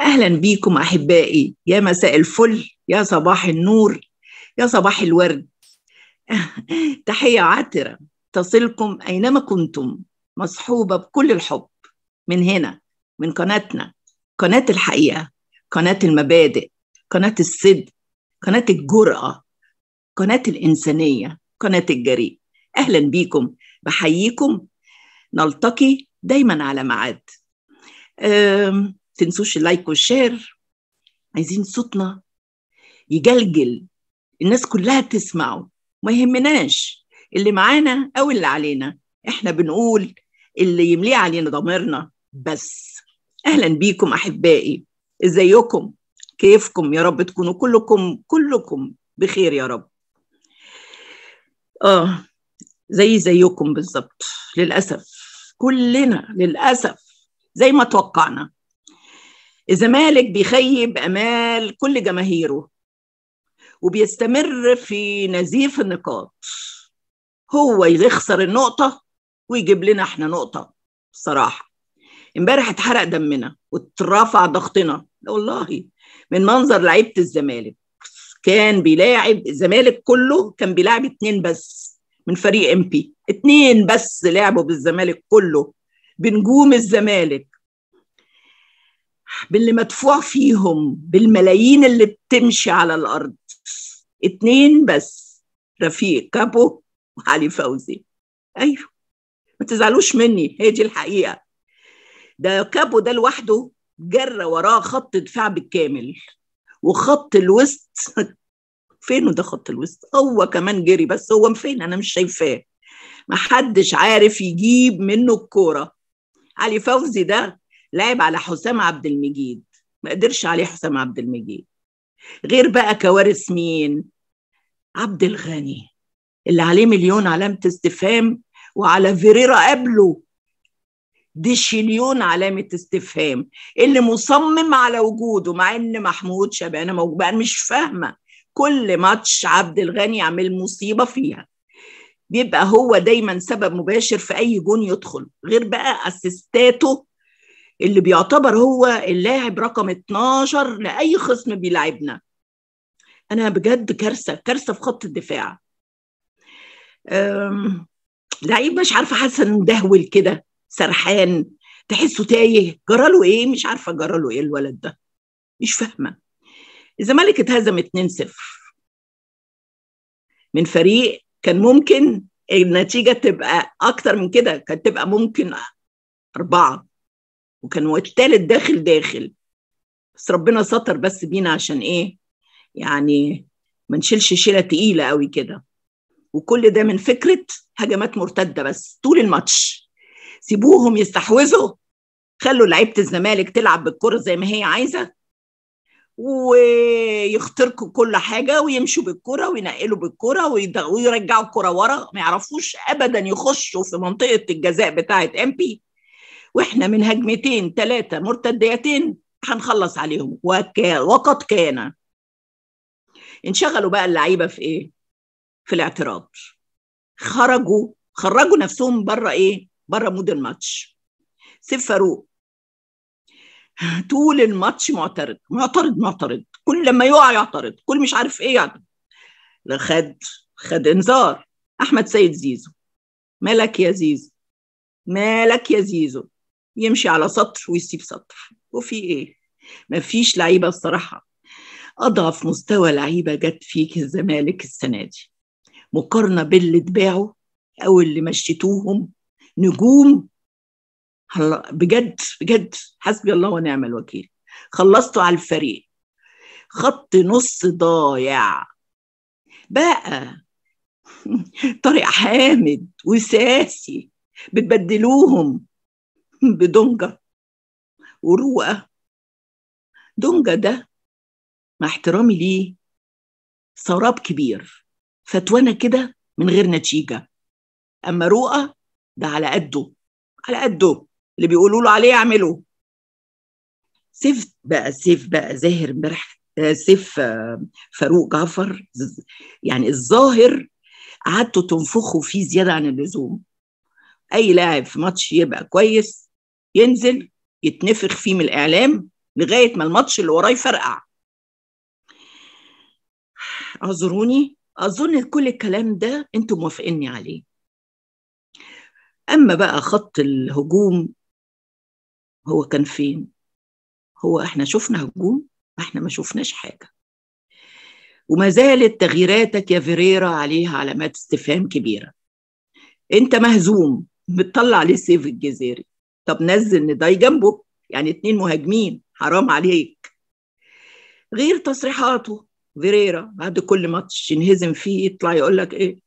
أهلا بيكم أحبائي يا مساء الفل يا صباح النور يا صباح الورد تحية عاترة تصلكم أينما كنتم مصحوبة بكل الحب من هنا من قناتنا قناة الحقيقة قناة المبادئ قناة الصدق قناة الجرأة قناة الإنسانية قناة الجريء أهلا بيكم بحييكم نلتقي دايما على ميعاد تنسوش اللايك والشير عايزين صوتنا يجلجل الناس كلها تسمعه ما يهمناش اللي معانا او اللي علينا احنا بنقول اللي يمليه علينا ضميرنا بس اهلا بيكم احبائي ازيكم كيفكم يا رب تكونوا كلكم كلكم بخير يا رب اه زي زيكم بالظبط للاسف كلنا للاسف زي ما توقعنا الزمالك بيخيب امال كل جماهيره وبيستمر في نزيف النقاط هو يخسر النقطه ويجيب لنا احنا نقطه بصراحه امبارح اتحرق دمنا واترفع ضغطنا لا والله من منظر لعيبه الزمالك كان بيلاعب الزمالك كله كان بيلاعب اتنين بس من فريق ام بي اتنين بس لعبوا بالزمالك كله بنجوم الزمالك باللي مدفوع فيهم بالملايين اللي بتمشي على الارض اتنين بس رفيق كابو وعلي فوزي ايوه ما تزعلوش مني هي دي الحقيقه ده كابو ده لوحده جرى وراه خط دفاع بالكامل وخط الوسط فينه ده خط الوسط هو كمان جري بس هو فين انا مش شايفاه محدش عارف يجيب منه الكوره علي فوزي ده لعب على حسام عبد المجيد ما قدرش عليه حسام عبد المجيد غير بقى كوارث مين عبد الغني اللي عليه مليون علامة استفهام وعلى فيريرا قبله دي شليون علامة استفهام اللي مصمم على وجوده مع ان محمود شبانة موجود انا مش فاهمة كل ماتش عبد الغني يعمل مصيبة فيها بيبقى هو دايما سبب مباشر في اي جون يدخل غير بقى اسيستاته اللي بيعتبر هو اللاعب رقم 12 لاي خصم بيلعبنا انا بجد كارثه كارثه في خط الدفاع لعيب مش عارفه حاسه انه مدهول كده سرحان تحسه تايه جراله ايه مش عارفه جراله ايه الولد ده مش فاهمه الزمالك اتهزم 2-0 من فريق كان ممكن النتيجه تبقى اكتر من كده كانت تبقى ممكن اربعه وكان والتالت داخل داخل بس ربنا ستر بس بينا عشان ايه يعني ما نشيلش شيله تقيله قوي كده وكل ده من فكره هجمات مرتده بس طول الماتش سيبوهم يستحوذوا خلوا لعيبه الزمالك تلعب بالكره زي ما هي عايزه ويخترقوا كل حاجه ويمشوا بالكره وينقلوا بالكره ويرجعوا الكره ورا ما يعرفوش ابدا يخشوا في منطقه الجزاء بتاعه امبي واحنا من هجمتين ثلاثه مرتديتين هنخلص عليهم وك... وقد كان انشغلوا بقى اللعيبه في ايه في الاعتراض خرجوا خرجوا نفسهم بره ايه بره مود الماتش سيف فاروق طول الماتش معترض معترض معترض كل لما يقع يعترض كل مش عارف ايه يعترض خد خد انذار احمد سيد زيزو مالك يا زيزو مالك يا زيزو يمشي على سطر ويسيب سطر وفي ايه مفيش لعيبه الصراحه اضعف مستوى لعيبه جت فيك الزمالك السنه دي مقارنه باللي اتباعوا او اللي مشيتوهم نجوم بجد بجد حسبي الله ونعم الوكيل خلصتوا على الفريق خط نص ضايع بقى طارق حامد وساسي بتبدلوهم بدونجا ورقة دونجا ده مع احترامي ليه سراب كبير فتوانا كده من غير نتيجة أما رقة ده على قده على قده اللي بيقولوا له عليه يعمله سيف بقى سيف بقى زاهر امبارح آه، سيف آه، فاروق جعفر يعني الظاهر قعدتوا تنفخوا فيه زياده عن اللزوم اي لاعب في ماتش يبقى كويس ينزل يتنفخ فيه من الاعلام لغايه ما الماتش اللي وراه يفرقع اعذروني اظن كل الكلام ده انتم موافقيني عليه اما بقى خط الهجوم هو كان فين هو احنا شفنا هجوم احنا ما شفناش حاجه وما زالت تغييراتك يا فيريرا عليها علامات استفهام كبيره انت مهزوم بتطلع ليه سيف الجزيري طب نزل نداي جنبه يعني اتنين مهاجمين حرام عليك غير تصريحاته فيريرا بعد كل ماتش ينهزم فيه يطلع يقول لك ايه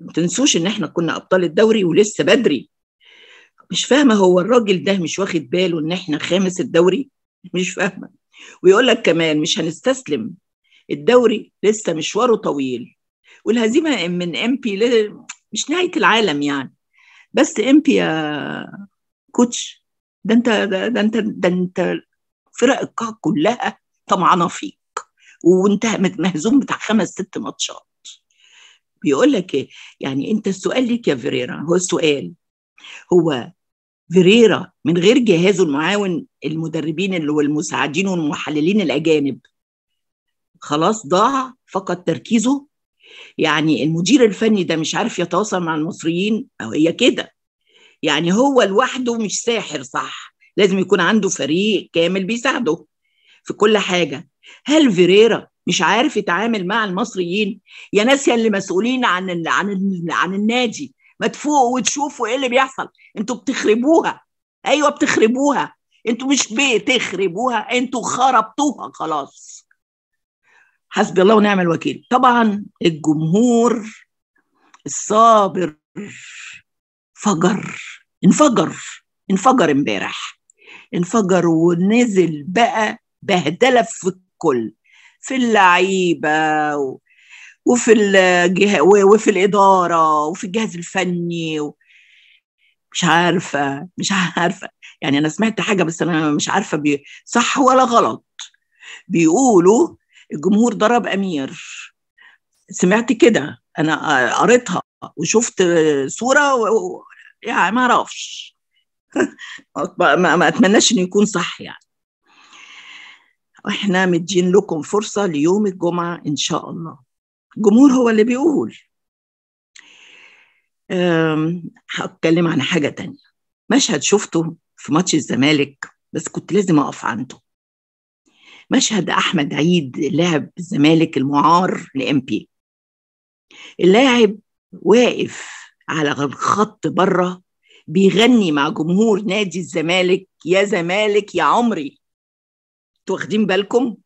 ما تنسوش ان احنا كنا ابطال الدوري ولسه بدري مش فاهمه هو الراجل ده مش واخد باله ان احنا خامس الدوري مش فاهمه ويقول لك كمان مش هنستسلم الدوري لسه مشواره طويل والهزيمه من امبي مش نهايه العالم يعني بس بي يا كوتش ده انت ده, ده انت ده انت فرق القاع كلها طمعانه فيك وانت مهزوم بتاع خمس ست ماتشات بيقول لك ايه يعني انت السؤال ليك يا فيريرا هو السؤال هو فيريرا من غير جهازه المعاون المدربين والمساعدين والمحللين الاجانب خلاص ضاع فقد تركيزه يعني المدير الفني ده مش عارف يتواصل مع المصريين او هي كده يعني هو لوحده مش ساحر صح لازم يكون عنده فريق كامل بيساعده في كل حاجه هل فيريرا مش عارف يتعامل مع المصريين يا ناس اللي مسؤولين عن الـ عن الـ عن النادي ما تفوقوا وتشوفوا ايه اللي بيحصل انتوا بتخربوها ايوه بتخربوها انتوا مش بتخربوها انتوا خربتوها خلاص حسبي الله ونعم الوكيل طبعا الجمهور الصابر فجر انفجر انفجر امبارح انفجر ونزل بقى بهدله في الكل في اللعيبه و... وفي الجه... وفي الاداره وفي الجهاز الفني و... مش عارفه مش عارفه يعني انا سمعت حاجه بس انا مش عارفه بي... صح ولا غلط بيقولوا الجمهور ضرب امير سمعت كده انا قريتها وشفت صوره يعني ما اعرفش ما اتمناش انه يكون صح يعني احنا مدين لكم فرصة ليوم الجمعة إن شاء الله الجمهور هو اللي بيقول هتكلم عن حاجة تانية مشهد شفته في ماتش الزمالك بس كنت لازم أقف عنده مشهد أحمد عيد لاعب الزمالك المعار بي اللاعب واقف على الخط بره بيغني مع جمهور نادي الزمالك يا زمالك يا عمري انتوا واخدين بالكم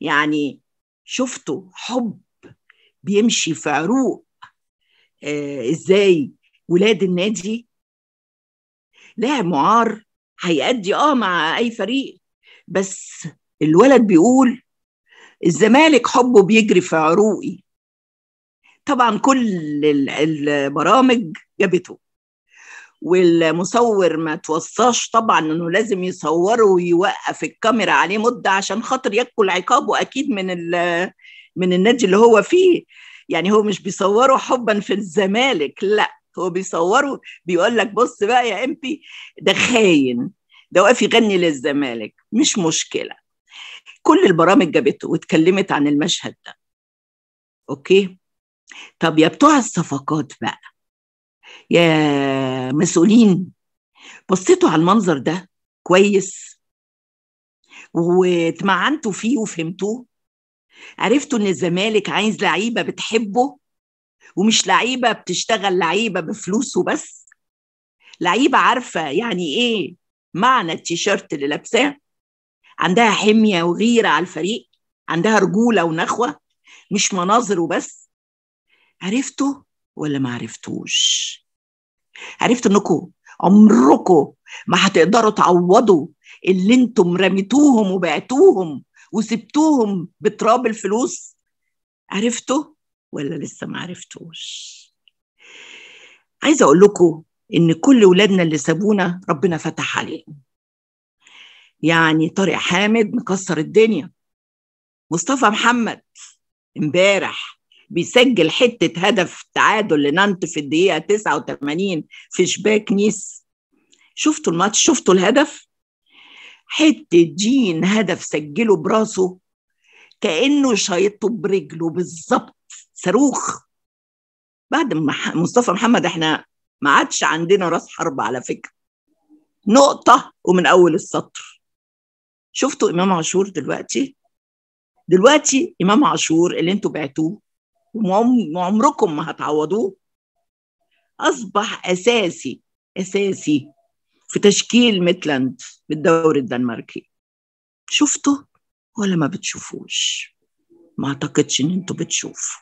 يعني شفتوا حب بيمشي في عروق آه ازاي ولاد النادي لاعب معار هيأدي اه مع اي فريق بس الولد بيقول الزمالك حبه بيجري في عروقي طبعا كل البرامج جابته والمصور ما توصاش طبعا انه لازم يصوره ويوقف الكاميرا عليه مده عشان خاطر ياكل عقابه اكيد من من النادي اللي هو فيه يعني هو مش بيصوره حبا في الزمالك لا هو بيصوره بيقول لك بص بقى يا امبي ده خاين ده واقف يغني للزمالك مش مشكله كل البرامج جابته واتكلمت عن المشهد ده اوكي طب يا بتوع الصفقات بقى يا مسؤولين بصيتوا على المنظر ده كويس واتمعنتوا فيه وفهمتوه عرفتوا ان الزمالك عايز لعيبه بتحبه ومش لعيبه بتشتغل لعيبه بفلوس وبس لعيبه عارفه يعني ايه معنى التيشيرت اللي لابساه عندها حميه وغيره على الفريق عندها رجوله ونخوه مش مناظر وبس عرفته ولا ما عرفتوش عرفتوا انكم عمركم ما هتقدروا تعوضوا اللي انتم رميتوهم وبعتوهم وسبتوهم بتراب الفلوس عرفتوا ولا لسه ما عرفتوش عايزه اقول لكم ان كل ولادنا اللي سابونا ربنا فتح عليهم يعني طارق حامد مكسر الدنيا مصطفى محمد امبارح بيسجل حته هدف تعادل لنانت في الدقيقه 89 في شباك نيس شفتوا الماتش شفتوا الهدف حته جين هدف سجله براسه كانه شايطه برجله بالظبط صاروخ بعد مصطفى محمد احنا ما عادش عندنا راس حرب على فكره نقطه ومن اول السطر شفتوا امام عاشور دلوقتي دلوقتي امام عاشور اللي انتوا بعتوه وعمركم ما هتعوضوه اصبح اساسي اساسي في تشكيل ميتلاند بالدوري الدنماركي شفته ولا ما بتشوفوش ما اعتقدش ان انتوا بتشوفوا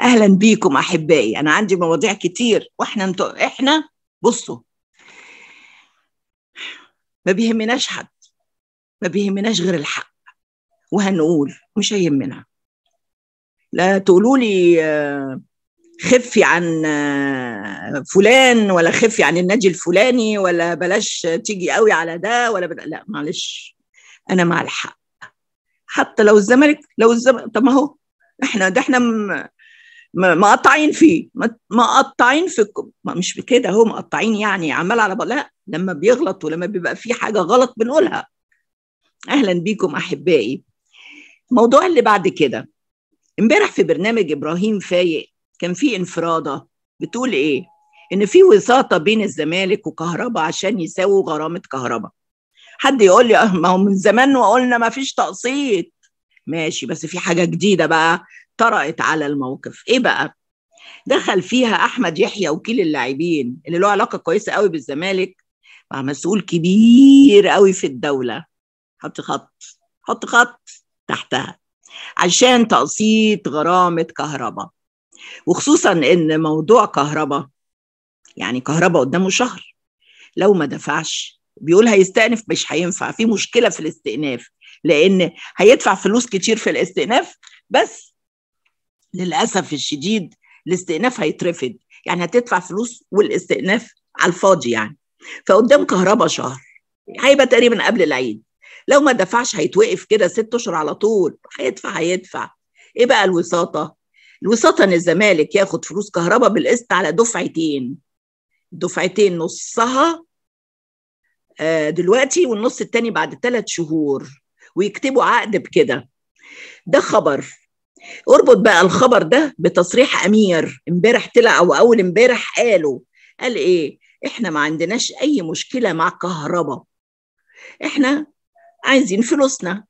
اهلا بيكم احبائي انا عندي مواضيع كتير واحنا انتوا احنا بصوا ما بيهمناش حد ما بيهمناش غير الحق وهنقول مش هيهمنا لا تقولوا لي آه، خفي عن آه، فلان ولا خفي عن النادي الفلاني ولا بلاش تيجي قوي على ده ولا بل... لا معلش انا مع الحق حتى لو الزمالك لو الزمالك طب ما هو احنا ده احنا مقطعين فيه مقطعين في ما مش بكده هو مقطعين يعني عمال على بقى. لا لما بيغلط ولما بيبقى في حاجه غلط بنقولها اهلا بيكم احبائي الموضوع اللي بعد كده امبارح في برنامج ابراهيم فايق كان في انفراده بتقول ايه ان في وساطه بين الزمالك وكهرباء عشان يساووا غرامه كهرباء. حد يقول لي أه، ما هو من زمان وقلنا ما فيش تقسيط ماشي بس في حاجه جديده بقى طرأت على الموقف ايه بقى دخل فيها احمد يحيى وكيل اللاعبين اللي له علاقه كويسه قوي بالزمالك مع مسؤول كبير قوي في الدوله حط خط حط خط تحتها عشان تقسيط غرامة كهرباء وخصوصا إن موضوع كهرباء يعني كهرباء قدامه شهر لو ما دفعش بيقول هيستأنف مش هينفع في مشكلة في الاستئناف لأن هيدفع فلوس كتير في الاستئناف بس للأسف الشديد الاستئناف هيترفض يعني هتدفع فلوس والاستئناف على الفاضي يعني فقدام كهرباء شهر هيبقى تقريبا قبل العيد لو ما دفعش هيتوقف كده ست اشهر على طول هيدفع هيدفع ايه بقى الوساطه الوساطه ان الزمالك ياخد فلوس كهرباء بالقسط على دفعتين دفعتين نصها آه، دلوقتي والنص التاني بعد ثلاث شهور ويكتبوا عقد بكده ده خبر اربط بقى الخبر ده بتصريح امير امبارح طلع او اول امبارح قالوا قال ايه احنا ما عندناش اي مشكله مع كهرباء احنا عايزين فلوسنا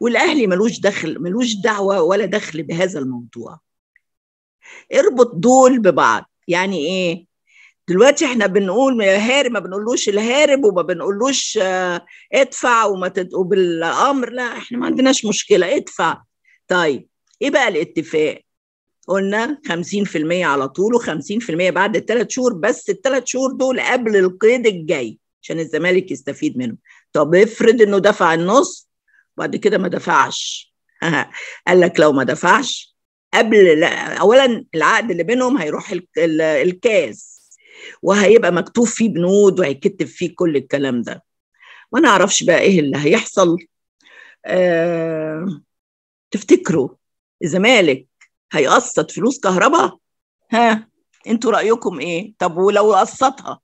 والاهلي ملوش دخل ملوش دعوه ولا دخل بهذا الموضوع اربط دول ببعض يعني ايه دلوقتي احنا بنقول هارب ما بنقولوش الهارب وما بنقولوش آه، ادفع وما تدقوا بالامر لا احنا ما عندناش مشكله ادفع طيب ايه بقى الاتفاق قلنا 50% على طول و50% بعد الثلاث شهور بس الثلاث شهور دول قبل القيد الجاي عشان الزمالك يستفيد منهم طب افرض انه دفع النص وبعد كده ما دفعش قال لك لو ما دفعش قبل لا اولا العقد اللي بينهم هيروح الكاس وهيبقى مكتوب فيه بنود وهيكتب فيه كل الكلام ده ما نعرفش بقى ايه اللي هيحصل آه تفتكروا الزمالك هيقسط فلوس كهرباء ها انتوا رايكم ايه طب ولو قسطها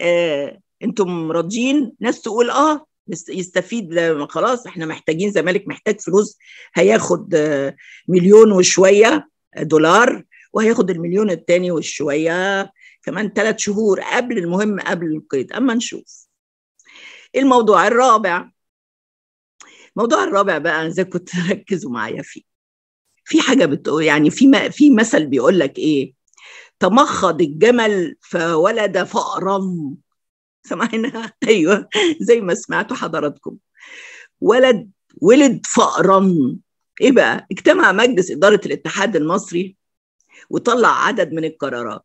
آه انتم راضيين ناس تقول اه يستفيد خلاص احنا محتاجين زمالك محتاج فلوس هياخد آه، مليون وشويه آه، دولار وهياخد المليون الثاني وشويه كمان ثلاث شهور قبل المهم قبل القيد اما نشوف الموضوع الرابع الموضوع الرابع بقى اذا كنت ركزوا معايا فيه في حاجه بتقول يعني في في مثل بيقول لك ايه تمخض الجمل فولد فأرا سمعنا ايوه زي ما سمعتوا حضراتكم ولد ولد فقرا ايه بقى اجتمع مجلس اداره الاتحاد المصري وطلع عدد من القرارات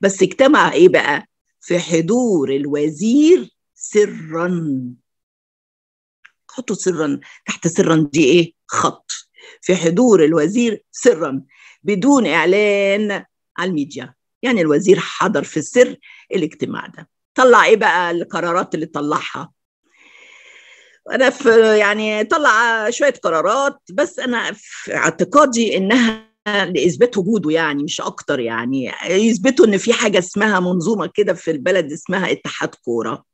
بس اجتمع ايه بقى في حضور الوزير سرا حطوا سرا تحت سرا دي ايه خط في حضور الوزير سرا بدون اعلان على الميديا يعني الوزير حضر في السر الاجتماع ده طلع ايه بقى القرارات اللي طلعها انا في يعني طلع شويه قرارات بس انا في اعتقادي انها لاثبات وجوده يعني مش اكتر يعني يثبتوا ان في حاجه اسمها منظومه كده في البلد اسمها اتحاد كوره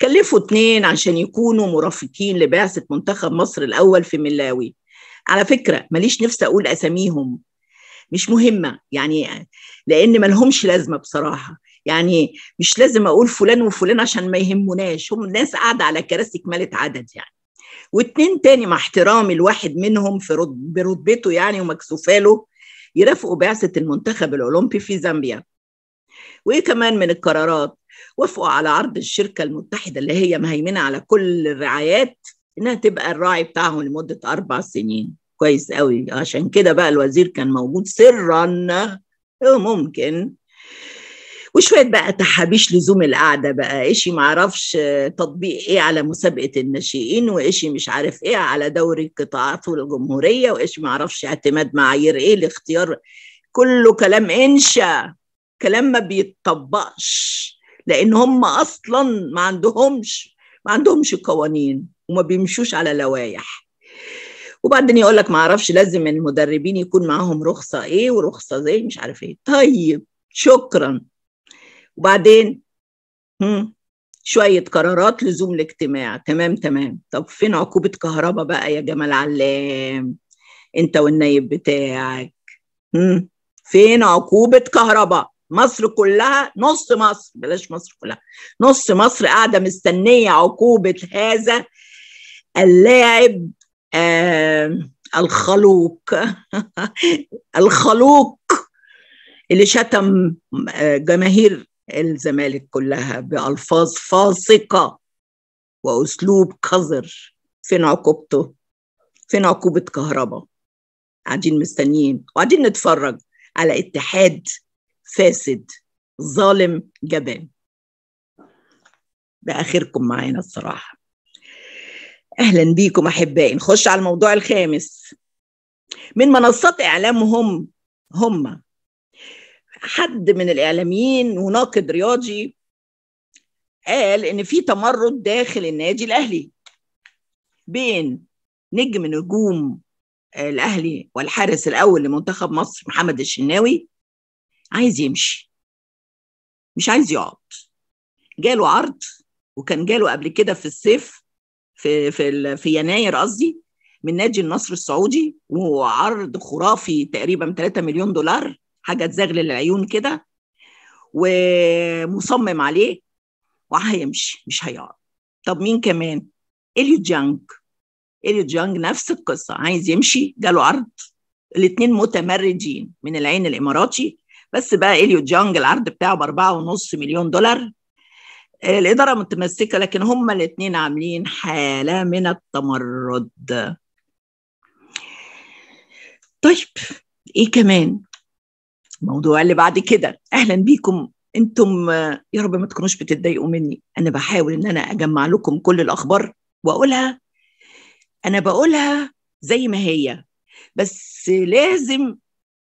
كلفوا اتنين عشان يكونوا مرافقين لبعثه منتخب مصر الاول في ملاوي على فكره ماليش نفس اقول اساميهم مش مهمه يعني لان ملهمش لازمه بصراحه يعني مش لازم اقول فلان وفلان عشان ما يهموناش هم الناس قاعده على كراسي كماله عدد يعني واتنين تاني مع احترامي الواحد منهم في رد برتبته يعني ومكسوفاله يرافقوا بعثه المنتخب الاولمبي في زامبيا وايه كمان من القرارات وافقوا على عرض الشركه المتحده اللي هي مهيمنه على كل الرعايات انها تبقى الراعي بتاعهم لمده اربع سنين كويس قوي عشان كده بقى الوزير كان موجود سرا آه، ممكن وشويه بقى تحابيش لزوم القعده بقى ايشي اعرفش تطبيق ايه على مسابقه الناشئين واشي مش عارف ايه على دوري القطاعات والجمهوريه ما اعرفش اعتماد معايير ايه لاختيار كله كلام انشا كلام ما بيتطبقش لان هم اصلا ما عندهمش ما عندهمش قوانين وما بيمشوش على لوائح وبعدين يقول لك ما اعرفش لازم المدربين يكون معاهم رخصه ايه ورخصه زي مش عارف ايه طيب شكرا وبعدين هم شوية قرارات لزوم الاجتماع تمام تمام طب فين عقوبة كهرباء بقى يا جمال علام انت والنايب بتاعك هم فين عقوبة كهرباء مصر كلها نص مصر بلاش مصر كلها نص مصر قاعدة مستنية عقوبة هذا اللاعب آه الخلوق الخلوق اللي شتم آه، جماهير الزمالك كلها بألفاظ فاسقة وأسلوب قذر فين عقوبته فين عقوبة كهرباء قاعدين مستنيين وقاعدين نتفرج على اتحاد فاسد ظالم جبان ده آخركم معانا الصراحة أهلا بيكم أحبائي نخش على الموضوع الخامس من منصات إعلامهم هم حد من الاعلاميين وناقد رياضي قال ان في تمرد داخل النادي الاهلي بين نجم نجوم الاهلي والحارس الاول لمنتخب مصر محمد الشناوي عايز يمشي مش عايز يقعد جاله عرض وكان جاله قبل كده في الصيف في في في يناير قصدي من نادي النصر السعودي وعرض خرافي تقريبا 3 مليون دولار حاجه تزغلل العيون كده ومصمم عليه وهيمشي مش هيقعد طب مين كمان اليو جانج اليو جانج نفس القصه عايز يمشي جاله عرض الاثنين متمردين من العين الاماراتي بس بقى اليو جانج العرض بتاعه ب 4.5 مليون دولار آه، الاداره متمسكه لكن هما الاثنين عاملين حاله من التمرد طيب ايه كمان الموضوع اللي بعد كده اهلا بيكم انتم يا رب ما تكونوش بتتضايقوا مني انا بحاول ان انا اجمع لكم كل الاخبار واقولها انا بقولها زي ما هي بس لازم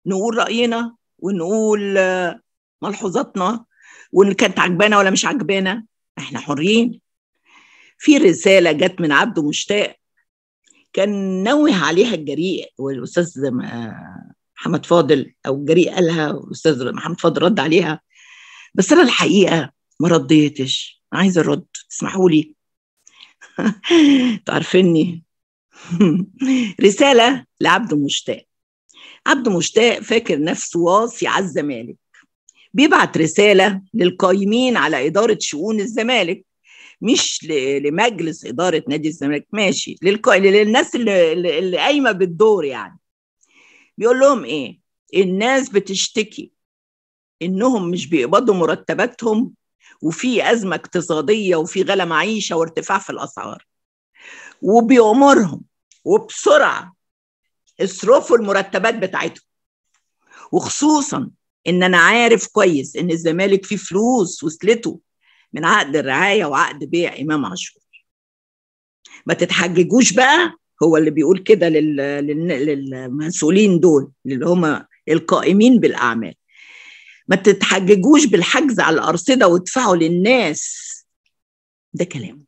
نقول راينا ونقول آه، ملحوظاتنا وان كانت عجبانه ولا مش عجبانه احنا حريين في رساله جت من عبده مشتاق كان نوه عليها الجريء والاستاذ آه، محمد فاضل او جريء قالها والاستاذ محمد فاضل رد عليها بس انا الحقيقه ما رديتش عايزه ارد اسمحوا لي تعرفيني رساله لعبد مشتاق عبد مشتاق فاكر نفسه واصي على الزمالك بيبعت رساله للقايمين على اداره شؤون الزمالك مش لمجلس اداره نادي الزمالك ماشي للناس اللي قايمه بالدور يعني بيقول لهم ايه الناس بتشتكي انهم مش بيقبضوا مرتباتهم وفي ازمه اقتصاديه وفي غلا معيشه وارتفاع في الاسعار وبيأمرهم وبسرعه اصرفوا المرتبات بتاعتهم وخصوصا ان انا عارف كويس ان الزمالك فيه فلوس وصلته من عقد الرعايه وعقد بيع امام عاشور ما تتحججوش بقى هو اللي بيقول كده للمسؤولين دول اللي هم القائمين بالاعمال ما تتحججوش بالحجز على الارصده وادفعوا للناس ده كلامه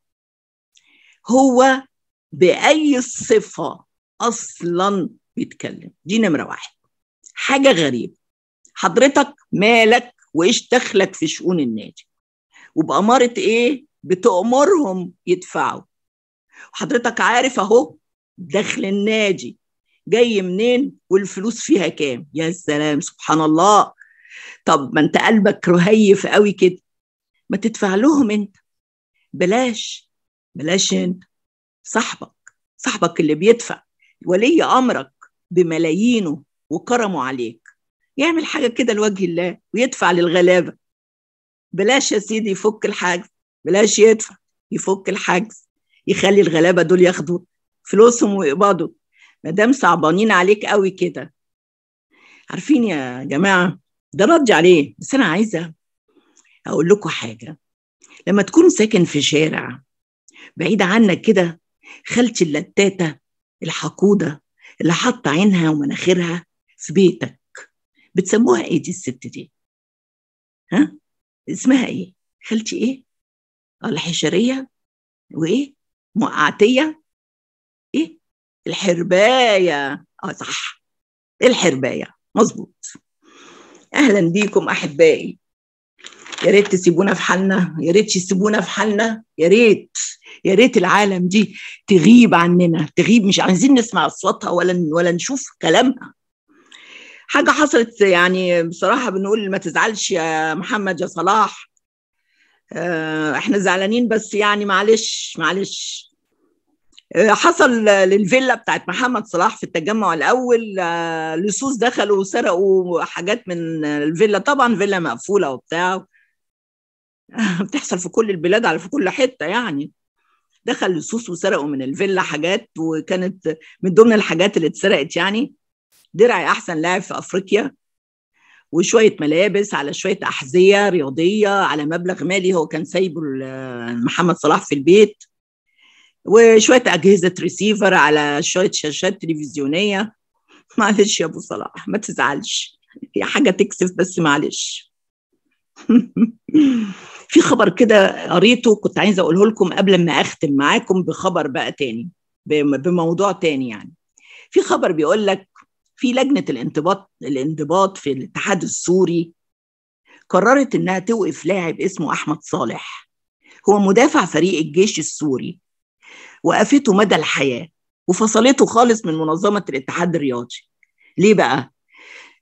هو باي صفه اصلا بيتكلم دي نمره واحد حاجه غريبه حضرتك مالك وايش دخلك في شؤون النادي وبأمارة ايه بتأمرهم يدفعوا حضرتك عارف اهو دخل النادي جاي منين والفلوس فيها كام يا سلام سبحان الله طب ما انت قلبك رهيف قوي كده ما تدفع لهم انت بلاش بلاش انت صاحبك صاحبك اللي بيدفع ولي امرك بملايينه وكرمه عليك يعمل حاجه كده لوجه الله ويدفع للغلابه بلاش يا سيدي يفك الحجز بلاش يدفع يفك الحجز يخلي الغلابه دول ياخدوا فلوسهم ويقبضوا ما دام صعبانين عليك قوي كده عارفين يا جماعه ده رد عليه بس انا عايزه اقول لكم حاجه لما تكون ساكن في شارع بعيد عنك كده خالتي اللتاتة الحقودة اللي حاطة عينها ومناخيرها في بيتك بتسموها ايه دي الست دي؟ ها؟ اسمها ايه؟ خالتي ايه؟ الحشرية وايه؟ مقعتية الحرباية اه صح الحرباية مظبوط اهلا بيكم احبائي يا ريت تسيبونا في حالنا يا ريت تسيبونا في حالنا يا ريت يا ريت العالم دي تغيب عننا تغيب مش عايزين نسمع اصواتها ولا ولا نشوف كلامها حاجه حصلت يعني بصراحه بنقول ما تزعلش يا محمد يا صلاح آه، احنا زعلانين بس يعني معلش معلش حصل للفيلا بتاعت محمد صلاح في التجمع الاول آه، لصوص دخلوا وسرقوا حاجات من الفيلا طبعا فيلا مقفوله وبتاع بتحصل في كل البلاد على في كل حته يعني دخل لصوص وسرقوا من الفيلا حاجات وكانت من ضمن الحاجات اللي اتسرقت يعني درعي احسن لاعب في افريقيا وشويه ملابس على شويه احذيه رياضيه على مبلغ مالي هو كان سايبه محمد صلاح في البيت وشويه اجهزه ريسيفر على شويه شاشات تلفزيونيه معلش يا ابو صلاح ما تزعلش هي حاجه تكسف بس معلش في خبر كده قريته كنت عايزه اقوله لكم قبل ما اختم معاكم بخبر بقى تاني بموضوع تاني يعني في خبر بيقول لك في لجنه الانضباط الانضباط في الاتحاد السوري قررت انها توقف لاعب اسمه احمد صالح هو مدافع فريق الجيش السوري وقفته مدى الحياه وفصلته خالص من منظمه الاتحاد الرياضي ليه بقى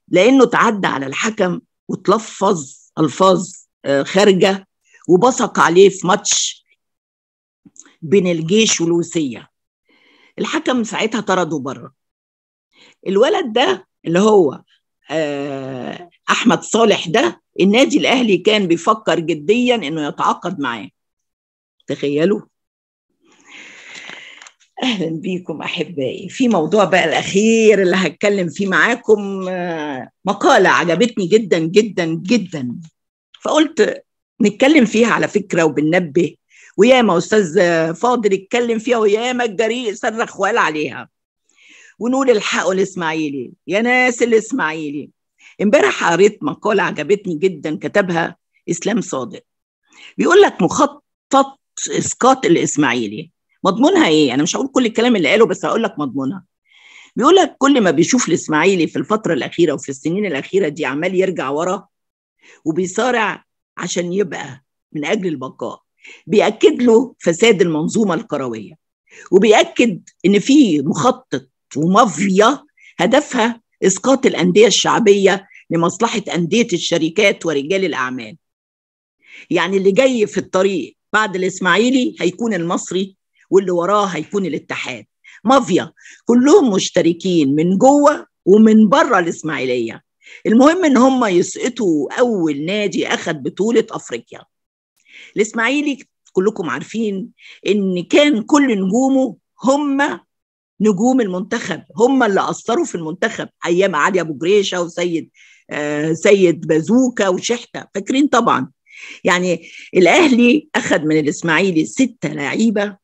لانه تعدى على الحكم وتلفظ الفاظ آه، خارجه وبصق عليه في ماتش بين الجيش والوسيه الحكم ساعتها طرده بره الولد ده اللي هو آه، احمد صالح ده النادي الاهلي كان بيفكر جديا انه يتعاقد معاه تخيلوا اهلا بيكم احبائي في موضوع بقى الاخير اللي هتكلم فيه معاكم آه، مقاله عجبتني جدا جدا جدا فقلت نتكلم فيها على فكره وبننبه وياما استاذ فاضل اتكلم فيها وياما الجريء صرخ وقال عليها ونقول الحقوا الاسماعيلي يا ناس الاسماعيلي امبارح قريت مقاله عجبتني جدا كتبها اسلام صادق بيقول لك مخطط اسقاط الاسماعيلي مضمونها ايه انا مش هقول كل الكلام اللي قاله بس هقول لك مضمونها بيقول لك كل ما بيشوف الاسماعيلي في الفتره الاخيره وفي السنين الاخيره دي عمال يرجع ورا وبيصارع عشان يبقى من اجل البقاء بياكد له فساد المنظومه الكرويه وبياكد ان في مخطط ومافيا هدفها اسقاط الانديه الشعبيه لمصلحه انديه الشركات ورجال الاعمال يعني اللي جاي في الطريق بعد الاسماعيلي هيكون المصري واللي وراه هيكون الاتحاد مافيا كلهم مشتركين من جوه ومن بره الاسماعيليه المهم ان هم يسقطوا اول نادي اخذ بطوله افريقيا الاسماعيلي كلكم عارفين ان كان كل نجومه هم نجوم المنتخب هم اللي اثروا في المنتخب ايام علي ابو جريشه وسيد آه سيد بازوكا وشحته فاكرين طبعا يعني الاهلي اخذ من الاسماعيلي سته لعيبه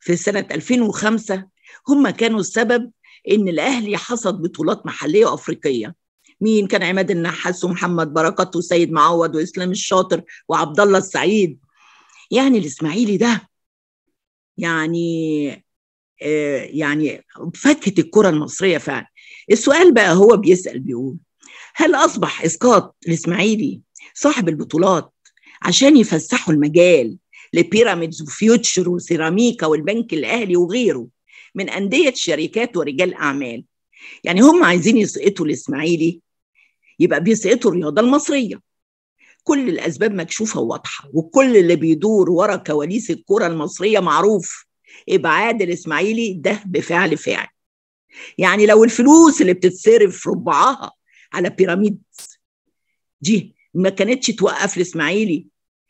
في سنة 2005 هم كانوا السبب إن الأهلي حصد بطولات محلية وأفريقية مين كان عماد النحاس ومحمد بركات وسيد معوض وإسلام الشاطر وعبد الله السعيد يعني الإسماعيلي ده يعني آه، يعني فكت الكرة المصرية فعلا السؤال بقى هو بيسأل بيقول هل أصبح إسقاط الإسماعيلي صاحب البطولات عشان يفسحوا المجال لبيراميدز وفيوتشر وسيراميكا والبنك الاهلي وغيره من انديه شركات ورجال اعمال يعني هم عايزين يسقطوا الاسماعيلي يبقى بيسقطوا الرياضه المصريه كل الاسباب مكشوفه وواضحه وكل اللي بيدور ورا كواليس الكره المصريه معروف ابعاد الاسماعيلي ده بفعل فاعل يعني لو الفلوس اللي بتتصرف ربعها على بيراميدز دي ما كانتش توقف الاسماعيلي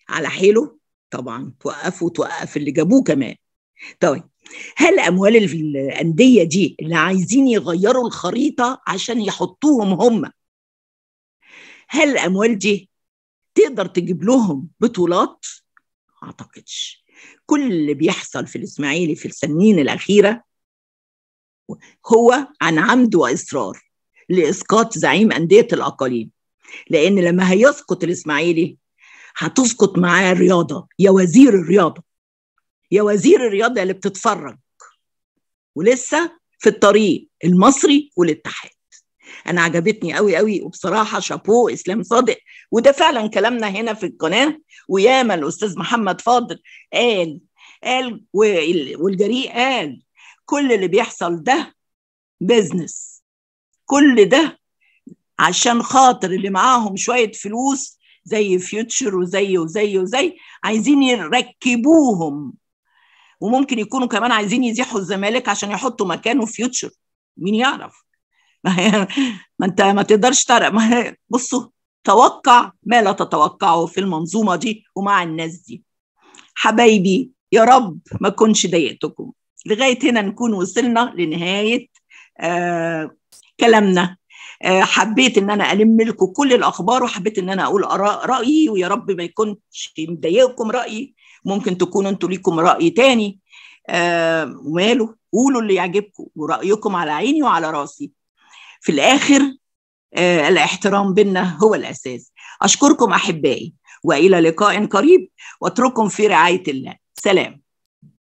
على حيله طبعا توقفوا توقف اللي جابوه كمان طيب هل اموال الانديه دي اللي عايزين يغيروا الخريطه عشان يحطوهم هم هل الاموال دي تقدر تجيب لهم بطولات ما اعتقدش كل اللي بيحصل في الاسماعيلي في السنين الاخيره هو عن عمد واصرار لاسقاط زعيم انديه الاقاليم لان لما هيسقط الاسماعيلي هتسقط معاه الرياضه يا وزير الرياضه يا وزير الرياضه اللي بتتفرج ولسه في الطريق المصري والاتحاد انا عجبتني قوي قوي وبصراحه شابو اسلام صادق وده فعلا كلامنا هنا في القناه وياما الاستاذ محمد فاضل قال قال والجريء قال كل اللي بيحصل ده بيزنس كل ده عشان خاطر اللي معاهم شويه فلوس زي فيوتشر وزي وزي وزي عايزين يركبوهم وممكن يكونوا كمان عايزين يزيحوا الزمالك عشان يحطوا مكانه فيوتشر مين يعرف ما ما انت ما تقدرش ترى بصوا توقع ما لا تتوقعه في المنظومه دي ومع الناس دي حبايبي يا رب ما كنش ضايقتكم لغايه هنا نكون وصلنا لنهايه آه كلامنا آه، حبيت ان انا الم لكم كل الاخبار وحبيت ان انا اقول اراء رايي ويا رب ما يكونش مضايقكم رايي ممكن تكونوا انتوا ليكم راي تاني وماله آه، قولوا اللي يعجبكم ورايكم على عيني وعلى راسي في الاخر آه، الاحترام بينا هو الاساس اشكركم احبائي والى لقاء قريب واترككم في رعايه الله سلام